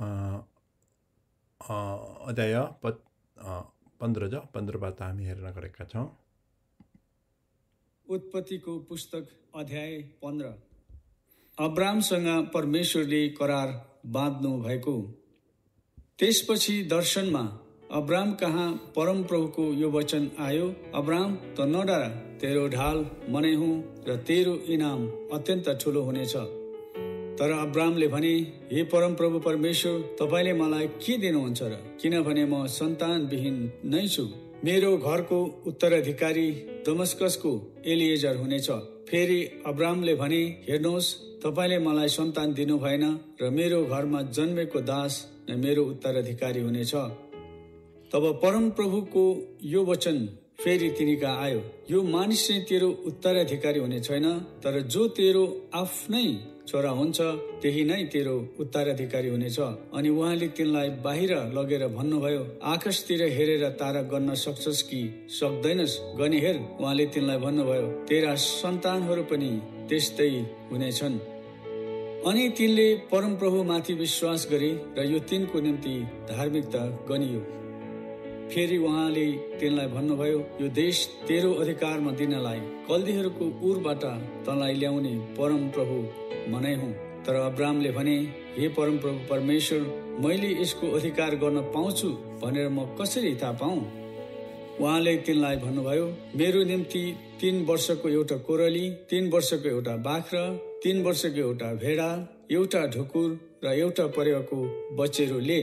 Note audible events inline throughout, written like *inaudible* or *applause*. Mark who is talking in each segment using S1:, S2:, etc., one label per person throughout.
S1: अध्याय प पन्ध्र ज
S2: पन्ध्रबाट हामी हेर्न गरेका छौँ उत्पत्तिको पुस्तक अध्याय पन्ध्र अब्रामसँग परमेश्वरले करार बाँध्नु भएको त्यसपछि दर्शनमा अब्राम कहाँ परमप्रभुको यो वचन आयो अब्राम त नडरा तेरो ढाल मनै हुँ र तेरो इनाम अत्यन्त ठुलो हुनेछ तर अब्रामले भने हे परम प्रभु परमेश्वर तपाईँले मलाई के दिनुहुन्छ र किनभने म सन्तानविहीन नै छु मेरो घरको उत्तराधिकारी दमस्कसको एलिएजर हुनेछ फेरि अब्रामले भने हेर्नुहोस् तपाईँले मलाई सन्तान दिनु भएन र मेरो घरमा जन्मेको दास नै मेरो उत्तराधिकारी हुनेछ तब परम प्रभुको यो वचन फेरि तिनीका आयो यो मानिस चाहिँ तेरो उत्तराधिकारी हुने छैन तर जो तेरो आफ्नै छोरा हुन्छ त्यही नै तेरो उत्तराधिकारी हुनेछ अनि उहाँले तिनलाई बाहिर लगेर भन्नुभयो आकाशतिर हेरेर तारा गर्न सक्छस् कि सक्दैनस् गनी हेर उहाँले तिनलाई भन्नुभयो तेरा सन्तानहरू पनि त्यस्तै हुनेछन् अनि तिनले परमप्रभुमाथि विश्वास गरे र यो तिनको निम्ति धार्मिकता गनियो फेरि उहाँले तिनलाई भन्नुभयो यो देश तेरो अधिकारमा दिनलाई कल्दीहरूको उरबाट तँलाई ल्याउने परम प्रभु मनै हुँ तर अब्रामले भने हे परम प्रभु परमेश्वर मैले यसको अधिकार गर्न पाउँछु भनेर म कसरी थाहा पाऊ उहाँले तिनलाई भन्नुभयो मेरो निम्ति तिन वर्षको एउटा कोरली तिन वर्षको एउटा बाख्रा तिन वर्षको एउटा भेडा एउटा ढुकुर र एउटा परेवाको बचेरो ले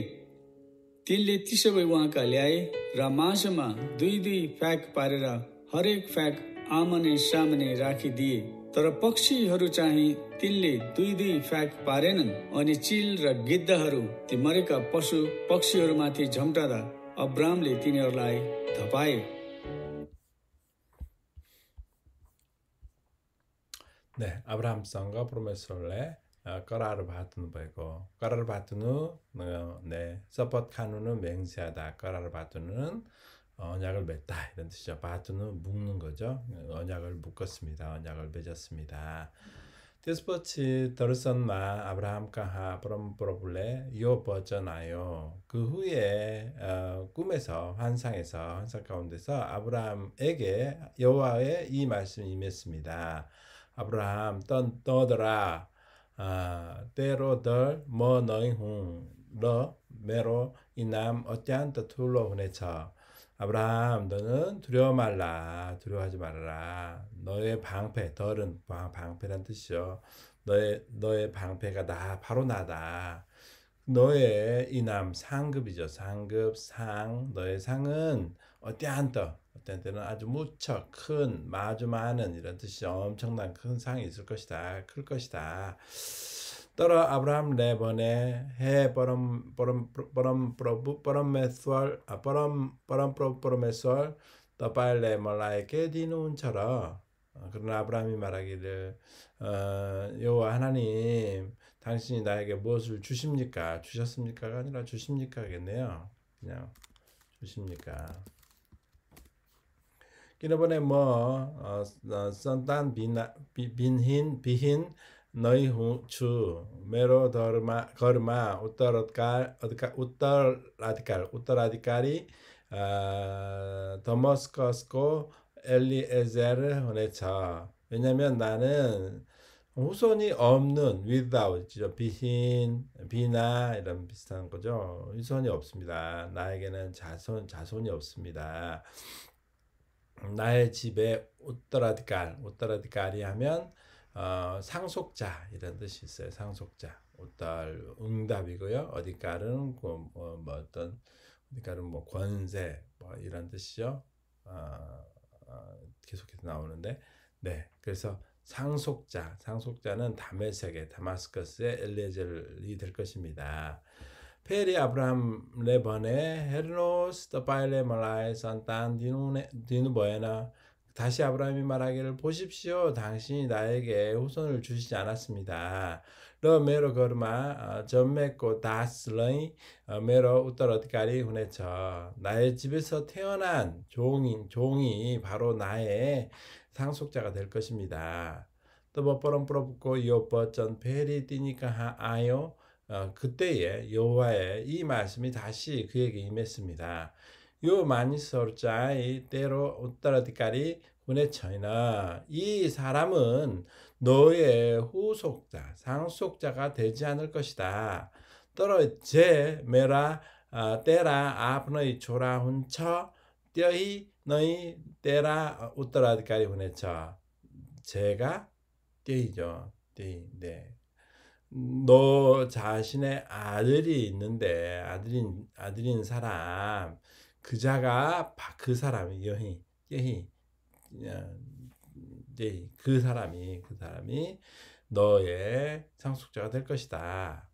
S2: तिनले ती सबै उहाँका ल्याए र मासुमा दुई दुई फ्याक पारेर हरेक फ्याक आमने सामने राखिदिए तर पक्षीहरू चाहिँ तिनले दुई दुई फ्याक पारेनन् अनि चिल र गिद्धहरू ती मरेका पशु पक्षीहरूमाथि झम्टादा अब्रामले तिनीहरूलाई धपाए 네,
S1: परमेश्वरलाई करार भातुनु भएको क र ा네 서폿 카누는 맹세하다 क 라ा र भ ा त 는 언약을 맺다 이런 뜻이죠. 바트는 묶는 거죠. 언약을 묶었습니다. 언약을 맺었습니다. 디스포치 더르선마 아브라함카하 브롬브로블레 요 버전아요. 그 후에 어, 꿈에서 환상에서 환상 가운데서 아브라함에게 여호와의 이말씀 임했습니다. 아브라함 떠, 떠더라 아, 때로들 뭐 너희 홍러 메로 이남 어찌한테 둘러 보내쳐 아브라함 너는 두려워 말라 두려워하지 말라 너의 방패 덜은 방, 방패란 뜻이요 너의 너의 방패가 나 바로 나다 너의 이남 상급이죠 상급 상 너의 상은 어때한떠 어떤 때는 아주 무척 큰, 마주 많은 이런 뜻이 엄청난 큰 상이 있을 것이다. 클 것이다. 떨어 아브라함 레번의 해 버럼 버럼 버럼 프로 버럼 메스월 아 버럼 버럼 프로 버럼 메스월 더발 레멀라에게 디눈처럼 어, 그러나 아브라함이 말하기를 어, 여호와 하나님 당신이 나에게 무엇을 주십니까 주셨습니까가 아니라 주십니까겠네요 그냥 주십니까 1번에 뭐 어, 어, 선단 비나, 비, 빈힌 비힌 너희 후추 메로 더르마 거르마 우타르칼 우타라디칼 우타라디칼이 어, 더머스커스코 엘리에제르 호네차 왜냐면 나는 후손이 없는 w i t h o u t 죠 비신, 비나 이런 비슷한 거죠. 후손이 없습니다. 나에게는 자손 자손이 없습니다. 나의 집에 오다라디깔오다라디깔이 하면 어, 상속자 이런 뜻이 있어요. 상속자 옷달 응답이고요. 어디깔은 뭐, 뭐, 뭐 어떤 어디깔은 뭐 권세 뭐 이런 뜻이요. 어, 아, 어, 아, 계속해서 나오는데 네 그래서 상속자 상속자는 담의 세계 다마스커스의 엘레젤이 될 것입니다. फेरि अब्राहमले भने हेर्नुहोस् तपाईँले मलाई सन्तान दिनु दिनु भएन 다시 아브라함이 말하기를 보십시오. 당신이 나에게 후손을 주시지 않았습니다. 러 어, 어, 메로 거르마 전메고 다스러이 메로 우떨어디까리 후네쳐 나의 집에서 태어난 종인 종이 바로 나의 상속자가 될 것입니다. 또버퍼프로고 요버전 페리 띠니까 아요 어, 그때에 여호와의 이 말씀이 다시 그에게 임했습니다. 요 만이설자의 때로 옷따라디까리 보내쳐이나 이 사람은 너의 후속자, 상속자가 되지 않을 것이다. 떨어 제 메라 아, 때라 아브너이 조라 훈처 떼이 너희 때라 웃더라디까리 보내쳐 제가 떼죠떼네 너 자신의 아들이 있는데 아들인 아들인 사람 그자가 그 사람이 여희 여희 그 사람이 그 사람이 너의 상속자가 될 것이다.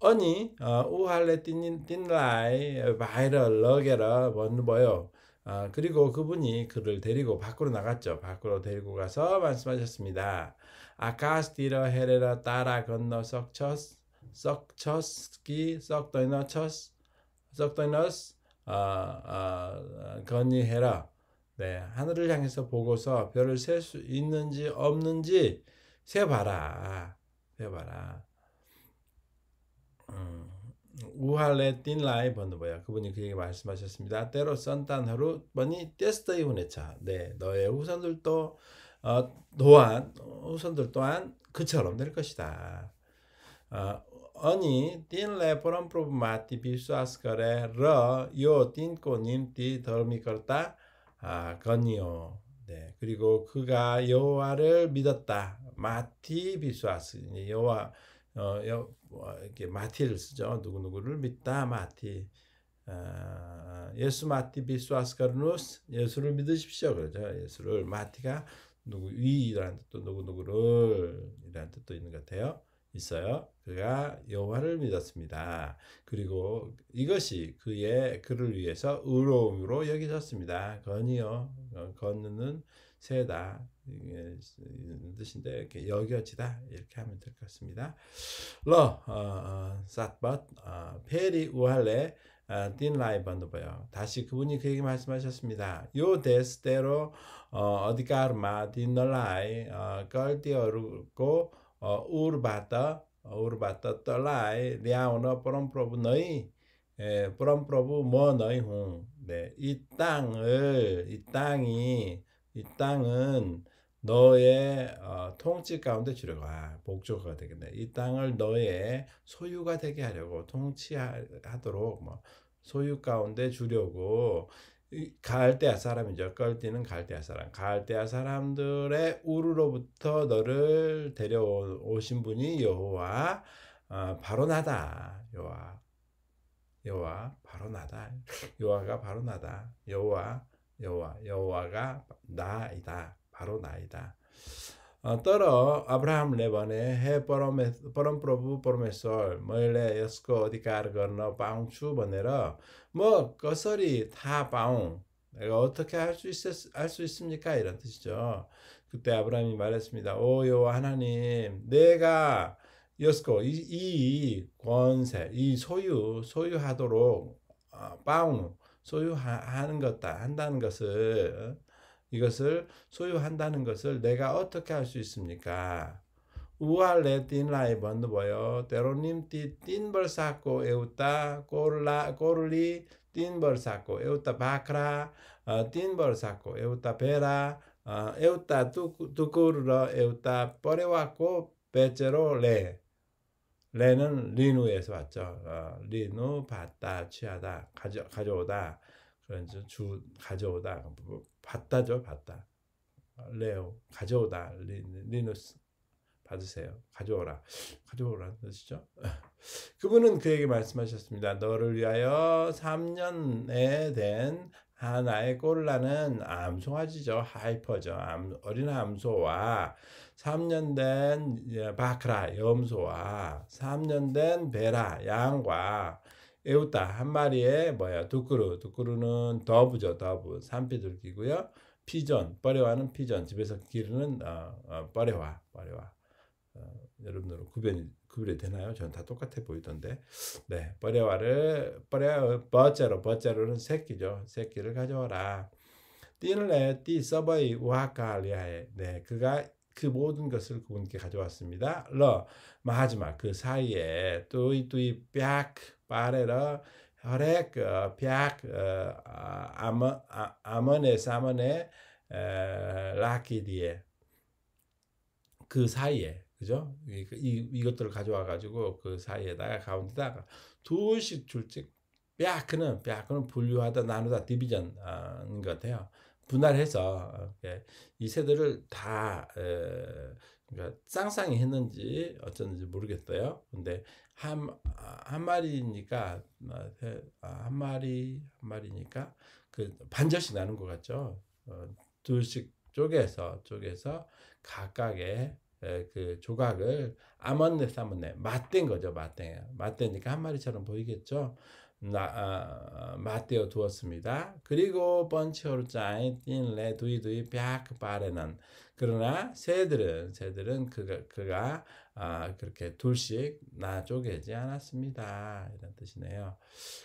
S1: 어니 어, 우할레 딘라이 바이럴 러게라 뭔 어, 뭐요? 아, 그리고 그분이 그를 데리고 밖으로 나갔죠. 밖으로 데리고 가서 말씀하셨습니다. 아카스티러 헤레라 따라 건너 석처스 석처스키 석더이너처스 석더이너스 아, 아, 건니해라 네, 하늘을 향해서 보고서 별을 셀수 있는지 없는지 세봐라. 세봐라. 음. 우할레 틴라이 번호보야 그분이 그에게 말씀하셨습니다. 때로 썬단하루 번이 떼스터이 후네차. 네, 너의 후손들도 어, 또한 후손들 또한 그처럼 될 것이다. 어, 어니 틴레 포럼프로브 마티 비수아스거레 러요 틴코 님티 덜미걸다 아 건이요. 네, 그리고 그가 여호와를 믿었다. 마티 비수아스 여호와 어, 뭐, 이렇게 마티를 쓰죠. 누구누구를 믿다 마티. 아, 예수 마티 비스와스 카르누스 예수를 믿으십시오 그러죠. 예수를 마티가 누구 위라는 뜻도 누구누구를 이라는 뜻도 있는 것 같아요. 있어요. 그가 여호와를 믿었습니다. 그리고 이것이 그의 그를 위해서 의로움으로 여기졌습니다. 건이요. 어, 건은 세다 뜻인데 이렇게 여겨지다 이렇게 하면 될 것 같습니다. 러 삿밭 어, 어, 어, 페리 우할레 딘 라이반도 봐요. 다시 그분이 그에게 말씀하셨습니다. 요 데스테로 어디가르마 딘널라이 걸디어르고 우르바타 우르바타 떨라이 리아오너 프롬프로브 너희 프롬프로브 예, 뭐 너희 홍. 네, 이 땅을 이 땅이 이 땅은 너의 어, 통치 가운데 주어가 복조가 되겠네. 이 땅을 너의 소유가 되게 하려고 통치하도록 뭐 소유 가운데 주려고 갈대아 사람이죠. 껄띠는 갈대아 사람. 갈대아 사람들의 우르로부터 너를 데려오신 분이 여호와 어, 바로 나다. 여호와 여호와 바로 나다. 여호와가 바로 나다. 여호와 여호와 여호와가 나이다 바로 나이다. 어, 떨어 아브라함 레번에 해 버럼 프로브 버럼에솔 멀레 여스코 어디까르 건너 빵 추번에러 뭐 거설이 다 빵. 내가 어떻게 할수 있을 알수 있습니까 이런 뜻이죠. 그때 아브라함이 말했습니다. 오 여호와 하나님 내가 여스코 이, 이 권세 이 소유 소유하도록 빵 어, 소유하는 것다 한다는 것을 어? 이것을 소유한다는 것을 내가 어떻게 할 수 있습니까? 우알레 틴라이 번드보요 때로님 띠틴 벌사코 에우타 꼬라꼬리틴 벌사코 에우타 바크라 틴 어, 벌사코 에우타 베라 어, 에우타 두쿠르러 에우타 뽀레와코 베체로레 레는 리누에서 왔죠. 어, 리누 받다 취하다 가져 가져오다 그런 주 가져오다 받다죠 뭐, 받다 어, 레오 가져오다 리, 리누스 받으세요 가져오라 가져오라 뜻이죠. *laughs* 그분은 그에게 말씀하셨습니다. 너를 위하여 3년에 된 하나의 아, 꼴라는 암소화지죠 하이퍼죠. 암, 어린 암소와 3년 된 예, 바크라 염소와 3년 된 베라 양과 에우타 한 마리의 뭐야 두꾸루 두꾸루는 더브죠 더브 산피들기고요 피전 버레와는 피전 집에서 기르는 어, 어, 버레와 버레와 어, 여러분들은 구별이 구별되나요? 저다 똑같아 보이던데. 네, 버레와를 버레 버자로 어, 버자로는 새끼죠. 새끼를 가져와라. 띠를레 띠 서버이 와카리아에 네 그가 그 모든 것을 그분께 가져왔습니다. 러 마지막 그 사이에 또이 또이 뺨 빠레러 허렉 뺨 어, 어, 아, 아머 아, 아머네 사머네 라키디에 그 사이에 그죠? 이, 그, 이, 이것들을 가져와 가지고 그 사이에다가 가운데다가 두씩 줄씩 뼈크는 뼈크는 분류하다 나누다 디비전인 아, 것 같아요. 분할해서 예, 이 세들을 다 에, 그러니까 쌍쌍이 했는지 어쩐지 모르겠어요. 근데 한한 아, 마리니까 아, 한 마리 한 마리니까 그 반절씩 나눈 것 같죠. 어, 둘씩 쪼개서 쪼개서 각각의 그 조각을 아몬네 사몬네 맞댄 거죠 맞댄 맞댄니까 한 마리처럼 보이겠죠 나 아, 아 맞대어 두었습니다 그리고 번치오르 짜인 띵레 두이 두이 벽 빠레는 그러나 새들은 새들은 그가 그가 아, 그렇게 둘씩 나 쪼개지 않았습니다 이런 뜻이네요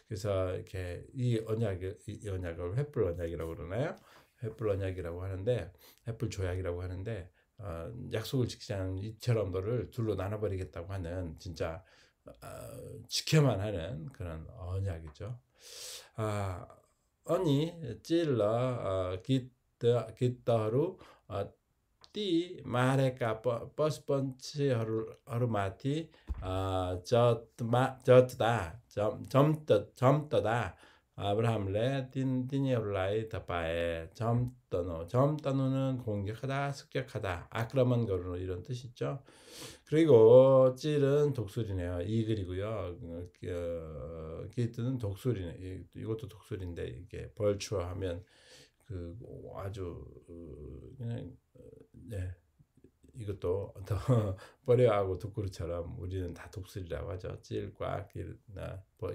S1: 그래서 이렇게 이 언약 이 언약을 횃불 언약이라고 그러나요 횃불 언약이라고 하는데 횃불 조약이라고 하는데 어, 약속을 지키지 않은 이처럼 너를 둘로 나눠버리겠다고 하는 진짜 어, 지켜만 하는 그런 언약이죠. 아, 언니 찔러 기타 기띠 말해까 버스 번치 하루 마티 아저저다 점다 아브라함 레 딘디니올라이 타파에 점 단어, 점 단어는 공격하다, 습격하다, 아크라만 거르는 이런 뜻이죠. 그리고 찔은 독수리네요. 이글이고요. 그, 그, 어, 트는 독수리네. 이것도 독수리인데 이게 벌추어하면 그 아주 어, 그냥 어, 네. 이것도 더 *laughs* 버려하고 독구리처럼 우리는 다 독수리라고 하죠. 찔과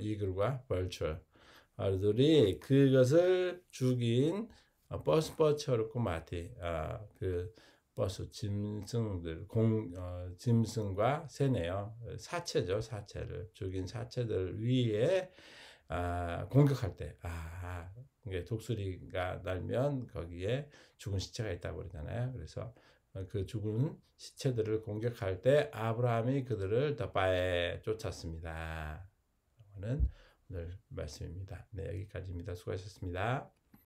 S1: 이글과 벌추어. 아들이 그것을 죽인 어, 버스 버처롭고 마티 아, 그 버스 짐승들 공 어, 짐승과 새네요 사체죠 사체를 죽인 사체들 위에 아, 공격할 때 아, 이게 독수리가 날면 거기에 죽은 시체가 있다고 그러잖아요. 그래서 그 죽은 시체들을 공격할 때 아브라함이 그들을 더바에 쫓았습니다. 는 오늘 말씀입니다. 네, 여기까지입니다. 수고하셨습니다.